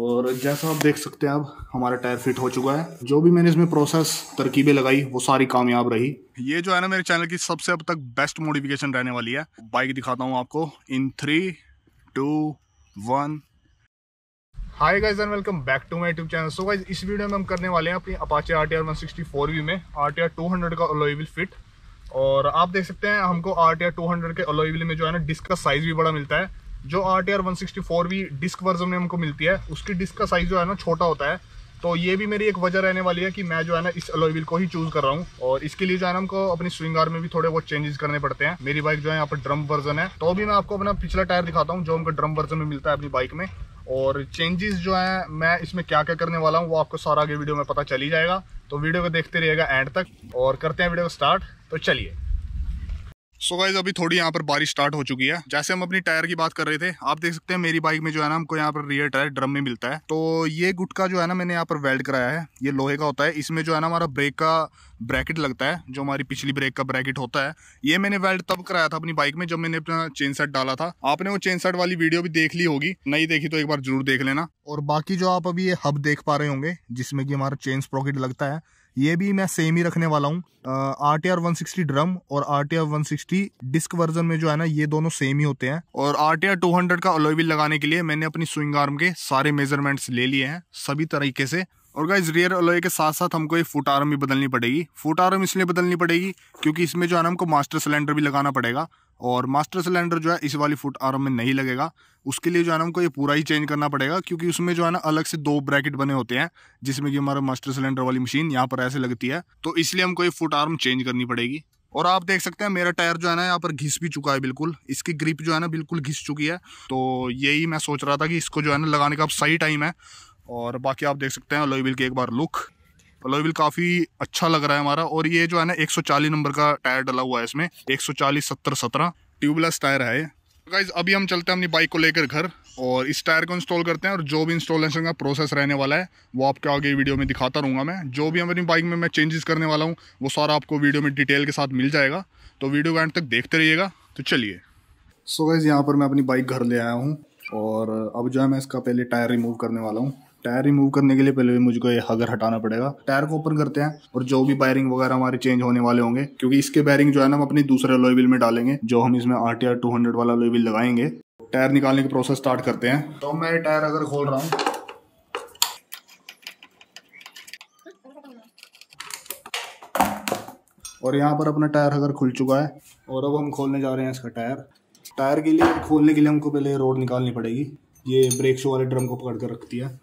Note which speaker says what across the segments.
Speaker 1: और जैसा आप देख सकते हैं अब हमारा टायर फिट हो चुका है जो भी मैंने इसमें प्रोसेस तरकीबें लगाई वो सारी कामयाब रही ये जो है ना मेरे चैनल की सबसे अब तक बेस्ट मॉडिफिकेशन रहने वाली है बाइक दिखाता हूँ आपको in three two one hi guys and welcome back to my YouTube channel so guys इस वीडियो में हम करने वाले हैं अपनी Apache R T R one sixty four V में R T R two hundred का अलोईविल फिट और आप देख सकते हैं हमको R T R two hundred के अलोईविल में जो है ना डिस्क का साइज भी बड़ा मिलता है जो R T R one sixty four भी डिस्क वर्जन में हमको मिलती है उसकी डिस्क का साइज़ जो है ना छोटा होता है तो ये भी मेरी एक वजह रहने वाली है कि मैं जो है ना इस अलोईविल को ही चूज़ कर रहा हूँ और इसके लिए जो है ना हमको अपनी स्विंग आर में भी थोड़े बहुत चेंजेस करने पड़ते हैं मेरी बाइक जो है यहाँ पर ड्रम वर्जन है तो भी मैं आपको अपना पिछला टायर दिखाता हूँ जो हमको ड्रम वर्जन में मिलता है अपनी बाइक में और चेंजेस जो है मैं इसमें क्या क्या करने वाला हूँ वो आपको सारा आगे वीडियो में पता चली जाएगा तो वीडियो को देखते रहिएगा एंड तक और करते हैं वीडियो को स्टार्ट तो चलिए सो गाइज अभी थोड़ी यहाँ पर बारिश स्टार्ट हो चुकी है जैसे हम अपनी टायर की बात कर रहे थे आप देख सकते हैं मेरी बाइक में जो है ना हमको यहाँ पर रियर टायर ड्रम में मिलता है तो ये गुटका जो है ना मैंने यहाँ पर वेल्ड कराया है ये लोहे का होता है इसमें जो है ना हमारा ब्रेक का ब्रैकेट लगता है जो हमारी पिछली ब्रेक का ब्रैकेट होता है ये मैंने वेल्ड तब कराया था अपनी बाइक में जब मैंने अपना चेन सेट डाला था आपने वो चेन सेट वाली वीडियो भी देख ली होगी नहीं देखी तो एक बार जरूर देख लेना और बाकी जो आप अभी ये हब देख पा रहे होंगे जिसमें कि हमारा चेन स्प्रॉकेट लगता है ये भी मैं सेम ही रखने वाला हूँ R T R one sixty drum और R T R one sixty disc version में जो है ना ये दोनों सेम ही होते हैं और R T R two hundred का अलोविल लगाने के लिए मैंने अपनी स्विंग आर्म के सारे मेजरमेंट्स ले लिए हैं सभी तरीके से और गाइज रियर अलोए के साथ साथ हमको ये फुट आर्म भी बदलनी पड़ेगी फुट आर्म इसलिए बदलनी पड़ेगी क्योंकि इसमें जो है ना हमको मास्टर सिलेंडर भी लगाना पड़ेगा और मास्टर सिलेंडर जो है इस वाली फुट आर्म में नहीं लगेगा उसके लिए जो है ना हमको ये पूरा ही चेंज करना पड़ेगा क्योंकि उसमें जो है ना अलग से दो ब्रैकेट बने होते हैं जिसमें कि हमारा मास्टर सिलेंडर वाली मशीन यहाँ पर ऐसे लगती है तो इसलिए हमको ये फुट आर्म चेंज करनी पड़ेगी और आप देख सकते हैं मेरा टायर जो है ना यहाँ पर घिस भी चुका है बिल्कुल इसकी ग्रिप जो है ना बिल्कुल घिस चुकी है तो यही मैं सोच रहा था कि इसको जो है ना लगाने का अब सही टाइम है और बाकी आप देख सकते हैं अलॉयविल के एक बार लुक मतलब व्हील काफ़ी अच्छा लग रहा है हमारा और ये जो है ना 140 नंबर का टायर डला हुआ है इसमें 140 70 सत्रह ट्यूबलेस टायर है गाइज अभी हम चलते हैं अपनी बाइक को लेकर घर और इस टायर को इंस्टॉल करते हैं और जो भी इंस्टॉलेशन का प्रोसेस रहने वाला है वो आपके आगे वीडियो में दिखाता रहूँगा मैं जो भी अपनी बाइक में मैं चेंजेस करने वाला हूँ वो सारा आपको वीडियो में डिटेल के साथ मिल जाएगा तो वीडियो एंड तक देखते रहिएगा तो चलिए सो गाइज़ यहाँ पर मैं अपनी बाइक घर ले आया हूँ और अब जो है मैं इसका पहले टायर रिमूव करने वाला हूँ टायर रिमूव करने के लिए पहले भी मुझको ये हगर हटाना पड़ेगा टायर को ओपन करते हैं और जो भी बायरिंग वगैरह हमारे चेंज होने वाले होंगे क्योंकि इसके बैरिंग जो है ना हम अपने दूसरे लोईविल में डालेंगे जो हम इसमें R T R two hundred वाला लोईविल लगाएंगे टायर निकालने की प्रोसेस स्टार्ट करते हैं तो मैं टायर अगर खोल रहा हूँ और यहाँ पर अपना टायर अगर खुल चुका है और अब हम खोलने जा रहे हैं इसका टायर टायर के लिए खोलने के लिए हमको पहले रोड निकालनी पड़ेगी ये ब्रेक शो वाले ड्रम को पकड़ कर रखती है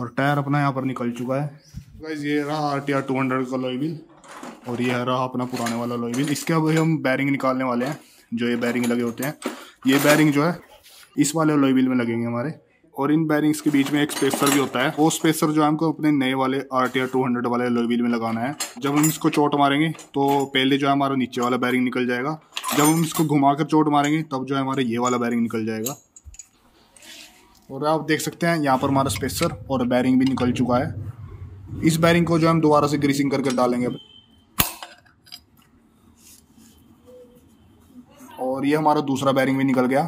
Speaker 1: और टायर अपना यहाँ पर निकल चुका है गाइज ये रहा R T R two hundred का लॉय बिल और यह रहा अपना पुराने वाला लॉय बिल इसके अब हम बैरिंग निकालने वाले हैं जो ये बैरिंग लगे होते हैं ये बैरिंग जो है इस वाले लॉय बिल में लगेंगे हमारे और इन बैरिंग्स के बीच में एक स्पेसर भी होता है वो स्पेसर जो है हमको अपने नए वाले R T R two hundred वाले लोवील में लगाना है जब हम इसको चोट मारेंगे तो पहले जो है हमारा नीचे वाला बैरिंग निकल जाएगा जब हम इसको घुमा कर चोट मारेंगे तब जो है हमारा ये वाला बैरिंग निकल जाएगा और आप देख सकते हैं यहाँ पर हमारा स्पेसर और बैरिंग भी निकल चुका है इस बैरिंग को जो हम दोबारा से ग्रीसिंग करके डालेंगे और ये हमारा दूसरा बैरिंग भी निकल गया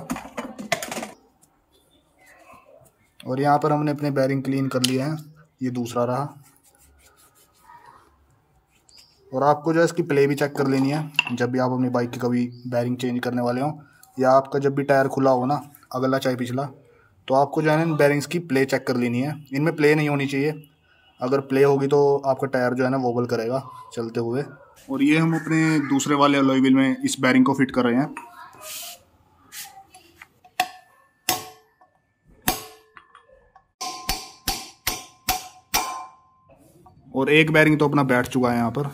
Speaker 1: और यहाँ पर हमने अपने बैरिंग क्लीन कर लिए हैं ये दूसरा रहा और आपको जो है इसकी प्ले भी चेक कर लेनी है जब भी आप अपनी बाइक की कभी बैरिंग चेंज करने वाले हों या आपका जब भी टायर खुला हो ना अगला चाहे पिछला तो आपको जो है ना बैरिंग्स की प्ले चेक कर लेनी है इनमें प्ले नहीं होनी चाहिए अगर प्ले होगी तो आपका टायर जो है ना वोबल करेगा चलते हुए और ये हम अपने दूसरे वाले अलोईविल में इस बैरिंग को फिट कर रहे हैं और एक बैरिंग तो अपना बैठ चुका है यहाँ पर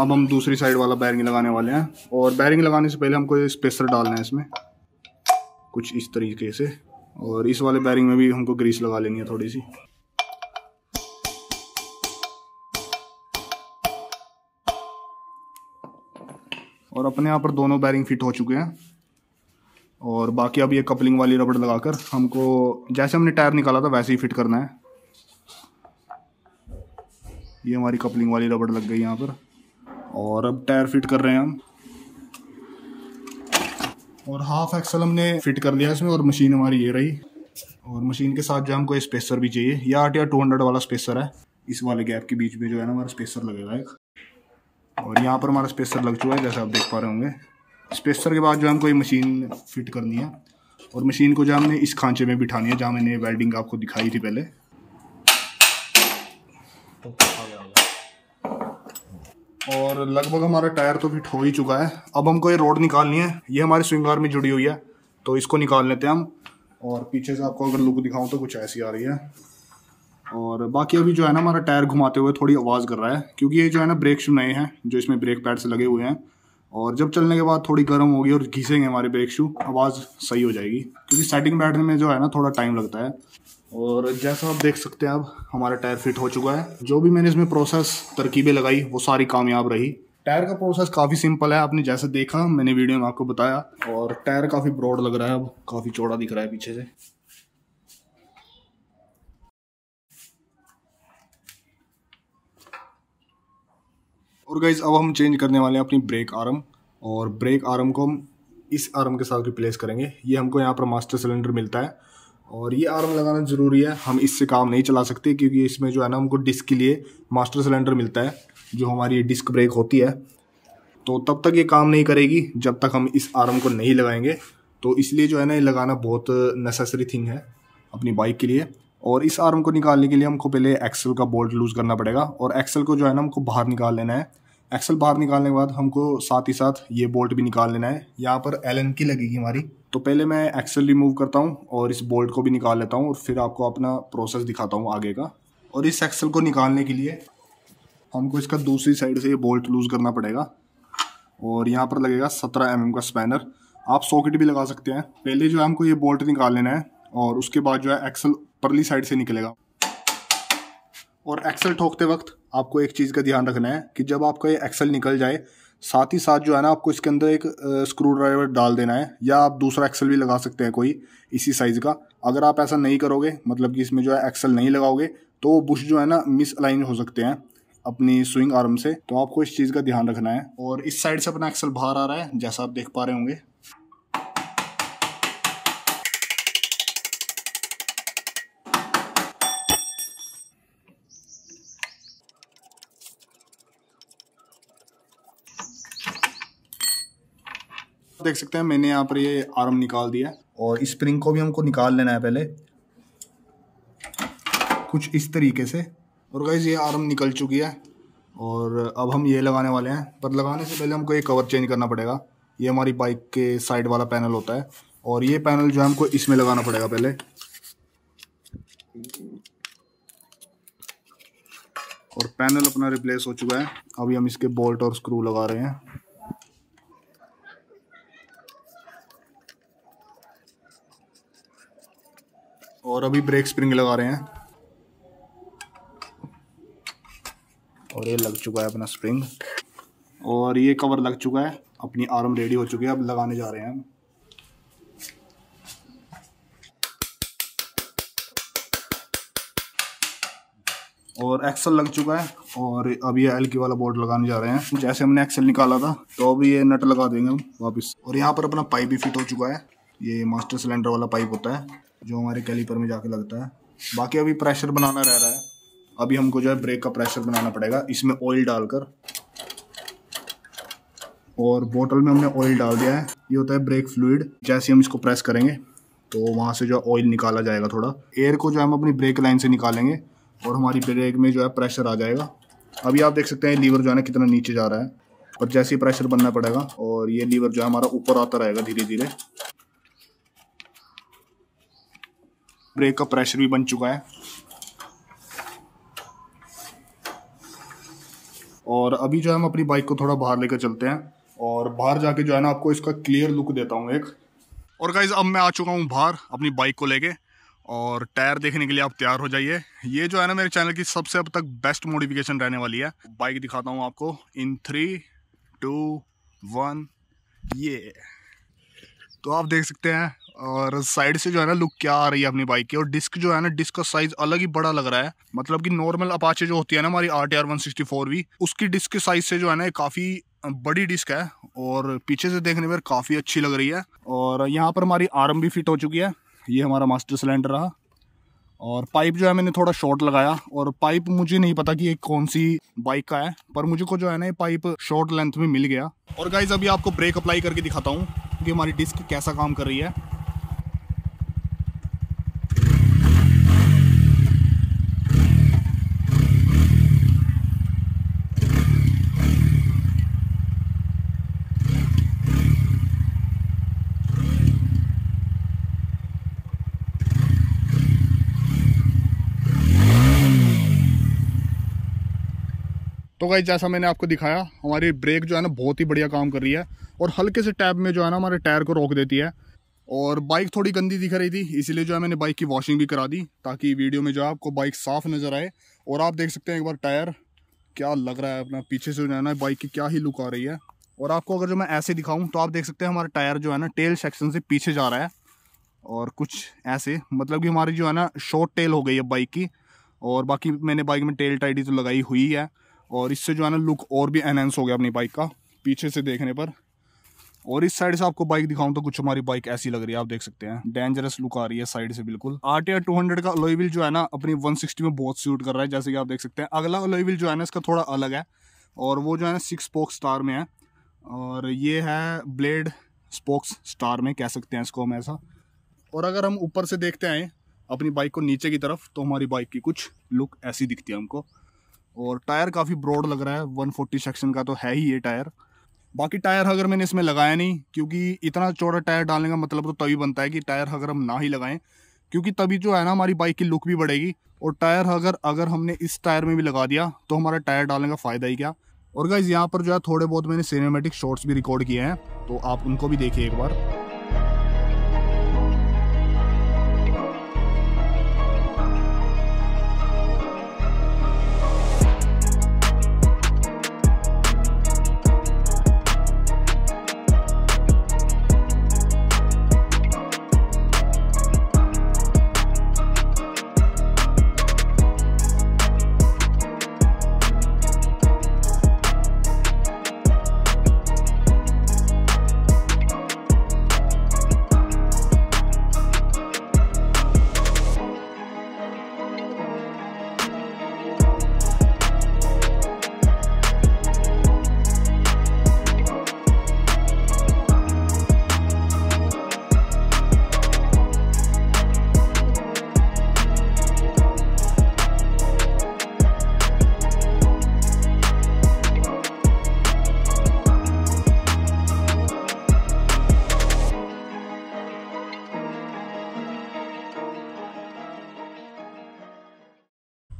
Speaker 1: अब हम दूसरी साइड वाला बैरिंग लगाने वाले हैं और बैरिंग लगाने से पहले हमको स्पेसर डालना है इसमें कुछ इस तरीके से और इस वाले बैरिंग में भी हमको ग्रीस लगा लेनी है थोड़ी सी और अपने यहाँ पर दोनों बैरिंग फिट हो चुके हैं और बाकी अब ये कपलिंग वाली रबड़ लगाकर हमको जैसे हमने टायर निकाला था वैसे ही फिट करना है ये हमारी कपलिंग वाली रबड़ लग गई यहाँ पर और अब टायर फिट कर रहे हैं हम और हाफ एक्सल हमने फिट कर लिया इसमें और मशीन हमारी ये रही और मशीन के साथ जो हमको स्पेसर भी चाहिए या आठ या टू हंड्रेड वाला स्पेसर है इस वाले गैप के बीच में जो है ना हमारा स्पेसर लगेगा एक और यहाँ पर हमारा स्पेसर लग चुका है जैसे आप देख पा रहे होंगे स्पेसर के बाद जो हमको ये मशीन फिट करनी है और मशीन को जो हमने इस खांचे में बिठानी है जहाँ मैंने वेल्डिंग आपको दिखाई थी पहले तो और लगभग हमारा टायर तो फिट हो ही चुका है अब हमको ये रोड निकालनी है ये हमारी स्विंग आर में जुड़ी हुई है तो इसको निकाल लेते हैं हम और पीछे से आपको अगर लुक दिखाऊं तो कुछ ऐसी आ रही है और बाकी अभी जो है ना हमारा टायर घुमाते हुए थोड़ी आवाज़ कर रहा है क्योंकि ये जो है ना ब्रेक शू नए हैं जो इसमें ब्रेक पैड से लगे हुए हैं और जब चलने के बाद थोड़ी गर्म होगी और घिसेंगे हमारे ब्रेक शू आवाज़ सही हो जाएगी क्योंकि सेटिंग बैठने में जो है ना थोड़ा टाइम लगता है और जैसा आप देख सकते हैं अब हमारा टायर फिट हो चुका है जो भी मैंने इसमें प्रोसेस तरकीबें लगाई वो सारी कामयाब रही टायर का प्रोसेस काफ़ी सिंपल है आपने जैसे देखा मैंने वीडियो में आपको बताया और टायर काफ़ी ब्रॉड लग रहा है अब काफ़ी चौड़ा दिख रहा है पीछे से और गाइज अब हम चेंज करने वाले हैं अपनी ब्रेक आर्म और ब्रेक आर्म को हम इस आर्म के साथ रिप्लेस करेंगे ये हमको यहाँ पर मास्टर सिलेंडर मिलता है और ये आर्म लगाना ज़रूरी है हम इससे काम नहीं चला सकते क्योंकि इसमें जो है ना हमको डिस्क के लिए मास्टर सिलेंडर मिलता है जो हमारी डिस्क ब्रेक होती है तो तब तक ये काम नहीं करेगी जब तक हम इस आर्म को नहीं लगाएंगे तो इसलिए जो है ना ये लगाना बहुत नेसेसरी थिंग है अपनी बाइक के लिए और इस आर्म को निकालने के लिए हमको पहले एक्सल का बोल्ट लूज़ करना पड़ेगा और एक्सल को जो है ना हमको बाहर निकाल लेना है एक्सल बाहर निकालने के बाद हमको साथ ही साथ ये बोल्ट भी निकाल लेना है यहाँ पर एलन की लगेगी हमारी तो पहले मैं एक्सेल रिमूव करता हूँ और इस बोल्ट को भी निकाल लेता हूँ और फिर आपको अपना प्रोसेस दिखाता हूँ आगे का और इस एक्सेल को निकालने के लिए हमको इसका दूसरी साइड से ये बोल्ट लूज़ करना पड़ेगा और यहाँ पर लगेगा सत्रह एम mm का स्पैनर आप सॉकेट भी लगा सकते हैं पहले जो है हमको ये बोल्ट निकाल लेना है और उसके बाद जो है एक्सल परली साइड से निकलेगा और एक्सल ठोकते वक्त आपको एक चीज़ का ध्यान रखना है कि जब आपका ये एक्सल निकल जाए साथ ही साथ जो है ना आपको इसके अंदर एक स्क्रू ड्राइवर डाल देना है या आप दूसरा एक्सल भी लगा सकते हैं कोई इसी साइज़ का अगर आप ऐसा नहीं करोगे मतलब कि इसमें जो है एक्सल नहीं लगाओगे तो वो बुश जो है ना मिस अलाइन हो सकते हैं अपनी स्विंग आर्म से तो आपको इस चीज़ का ध्यान रखना है और इस साइड से अपना एक्सल बाहर आ रहा है जैसा आप देख पा रहे होंगे देख सकते हैं मैंने यहाँ पर ये आर्म निकाल दिया और स्प्रिंग को भी हमको निकाल लेना है पहले कुछ इस तरीके से और गैस ये आर्म निकल चुकी है और अब हम ये लगाने वाले हैं पर लगाने से पहले हमको ये कवर चेंज करना पड़ेगा ये हमारी बाइक के साइड वाला पैनल होता है और ये पैनल जो है हमको इसमें लगाना पड़ेगा पहले और पैनल अपना रिप्लेस हो चुका है अभी हम इसके बोल्ट और स्क्रू लगा रहे हैं और अभी ब्रेक स्प्रिंग लगा रहे हैं और ये लग चुका है अपना स्प्रिंग और ये कवर लग चुका है अपनी आर्म रेडी हो चुकी है अब लगाने जा रहे हैं और एक्सल लग चुका है और अभी ये एल की वाला बोर्ड लगाने जा रहे हैं जैसे हमने एक्सल निकाला था तो अभी ये नट लगा देंगे हम वापस और यहाँ पर अपना पाइप भी फिट हो चुका है ये मास्टर सिलेंडर वाला पाइप होता है जो हमारे कैलीपर में जाके लगता है बाकी अभी प्रेशर बनाना रह रहा है अभी हमको जो है ब्रेक का प्रेशर बनाना पड़ेगा इसमें ऑयल डालकर और बोतल में हमने ऑयल डाल दिया है ये होता है ब्रेक फ्लूड जैसे हम इसको प्रेस करेंगे तो वहाँ से जो है ऑयल निकाला जाएगा थोड़ा एयर को जो है हम अपनी ब्रेक लाइन से निकालेंगे और हमारी ब्रेक में जो है प्रेशर आ जाएगा अभी आप देख सकते हैं लीवर जो है ना कितना नीचे जा रहा है और जैसे ही प्रेशर बनना पड़ेगा और ये लीवर जो है हमारा ऊपर आता रहेगा धीरे धीरे ब्रेक का प्रेशर भी बन चुका है और अभी जो है हम अपनी बाइक को थोड़ा बाहर लेकर चलते हैं और बाहर जाके जो है ना आपको इसका क्लियर लुक देता हूँ एक और गाइज अब मैं आ चुका हूँ बाहर अपनी बाइक को लेके और टायर देखने के लिए आप तैयार हो जाइए ये जो है ना मेरे चैनल की सबसे अब तक बेस्ट मॉडिफिकेशन रहने वाली है बाइक दिखाता हूँ आपको इन थ्री टू वन ये तो आप देख सकते हैं और साइड से जो है ना लुक क्या आ रही है अपनी बाइक की और डिस्क जो है ना डिस्क का साइज अलग ही बड़ा लग रहा है मतलब कि नॉर्मल अपाचे जो होती है ना हमारी R T R one sixty four भी उसकी डिस्क के साइज से जो है ना काफ़ी बड़ी डिस्क है और पीछे से देखने पर काफ़ी अच्छी लग रही है और यहाँ पर हमारी आर्म भी फिट हो चुकी है ये हमारा मास्टर सिलेंडर रहा और पाइप जो है मैंने थोड़ा शॉर्ट लगाया और पाइप मुझे नहीं पता कि ये कौन सी बाइक का है पर मुझे को जो है ना ये पाइप शॉर्ट लेंथ में मिल गया और गाइज अभी आपको ब्रेक अप्लाई करके दिखाता हूँ कि हमारी डिस्क कैसा काम कर रही है तो गाई जैसा मैंने आपको दिखाया हमारी ब्रेक जो है ना बहुत ही बढ़िया काम कर रही है और हल्के से टैब में जो है ना हमारे टायर को रोक देती है और बाइक थोड़ी गंदी दिख रही थी इसीलिए जो है मैंने बाइक की वॉशिंग भी करा दी ताकि वीडियो में जो है आपको बाइक साफ़ नज़र आए और आप देख सकते हैं एक बार टायर क्या लग रहा है अपना पीछे से जो है ना बाइक की क्या ही लुक आ रही है और आपको अगर जो मैं ऐसे दिखाऊँ तो आप देख सकते हैं हमारा टायर जो है ना टेल सेक्शन से पीछे जा रहा है और कुछ ऐसे मतलब कि हमारी जो है ना शॉर्ट टेल हो गई है बाइक की और बाकी मैंने बाइक में टेल टाइडी तो लगाई हुई है और इससे जो है ना लुक और भी एनहेंस हो गया अपनी बाइक का पीछे से देखने पर और इस साइड से आपको बाइक दिखाऊं तो कुछ हमारी बाइक ऐसी लग रही है आप देख सकते हैं डेंजरस लुक आ रही है साइड से बिल्कुल R T R two hundred का अलोईविल जो है ना अपनी वन सिक्सटी में बहुत सूट कर रहा है जैसे कि आप देख सकते हैं अगला अलोईविल जो है ना इसका थोड़ा अलग है और वो जो है ना सिक्स स्पोक्स स्टार में है और ये है ब्लेड स्पोक्स स्टार में कह सकते हैं इसको हम ऐसा और अगर हम ऊपर से देखते हैं अपनी बाइक को नीचे की तरफ तो हमारी बाइक की कुछ लुक ऐसी दिखती है हमको और टायर काफ़ी ब्रॉड लग रहा है 140 सेक्शन का तो है ही ये टायर बाकी टायर अगर मैंने इसमें लगाया नहीं क्योंकि इतना चौड़ा टायर डालने का मतलब तो तभी बनता है कि टायर अगर हम ना ही लगाएं क्योंकि तभी जो है ना हमारी बाइक की लुक भी बढ़ेगी और टायर अगर अगर हमने इस टायर में भी लगा दिया तो हमारा टायर डालने का फ़ायदा ही क्या और गाइज़ यहाँ पर जो है थोड़े बहुत मैंने सिनेमेटिक शॉर्ट्स भी रिकॉर्ड किए हैं तो आप उनको भी देखिए एक बार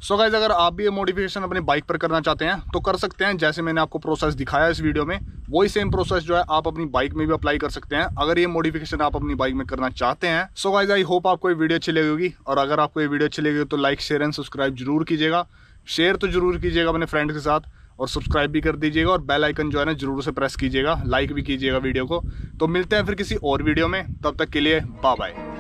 Speaker 1: सो so गाइज अगर आप भी ये मॉडिफिकेशन अपने बाइक पर करना चाहते हैं तो कर सकते हैं जैसे मैंने आपको प्रोसेस दिखाया इस वीडियो में वही सेम प्रोसेस जो है आप अपनी बाइक में भी अप्लाई कर सकते हैं अगर ये मॉडिफिकेशन आप अपनी बाइक में करना चाहते हैं सो गाइज आई होप आपको ये वीडियो अच्छी लगेगी और अगर आपको ये वीडियो अच्छी लगेगी तो लाइक शेयर एंड सब्सक्राइब जरूर कीजिएगा शेयर तो जरूर कीजिएगा अपने फ्रेंड के साथ और सब्सक्राइब भी कर दीजिएगा और बेल आइकन जो है ना जरूर से प्रेस कीजिएगा लाइक भी कीजिएगा वीडियो को तो मिलते हैं फिर किसी और वीडियो में तब तक के लिए बाय बाय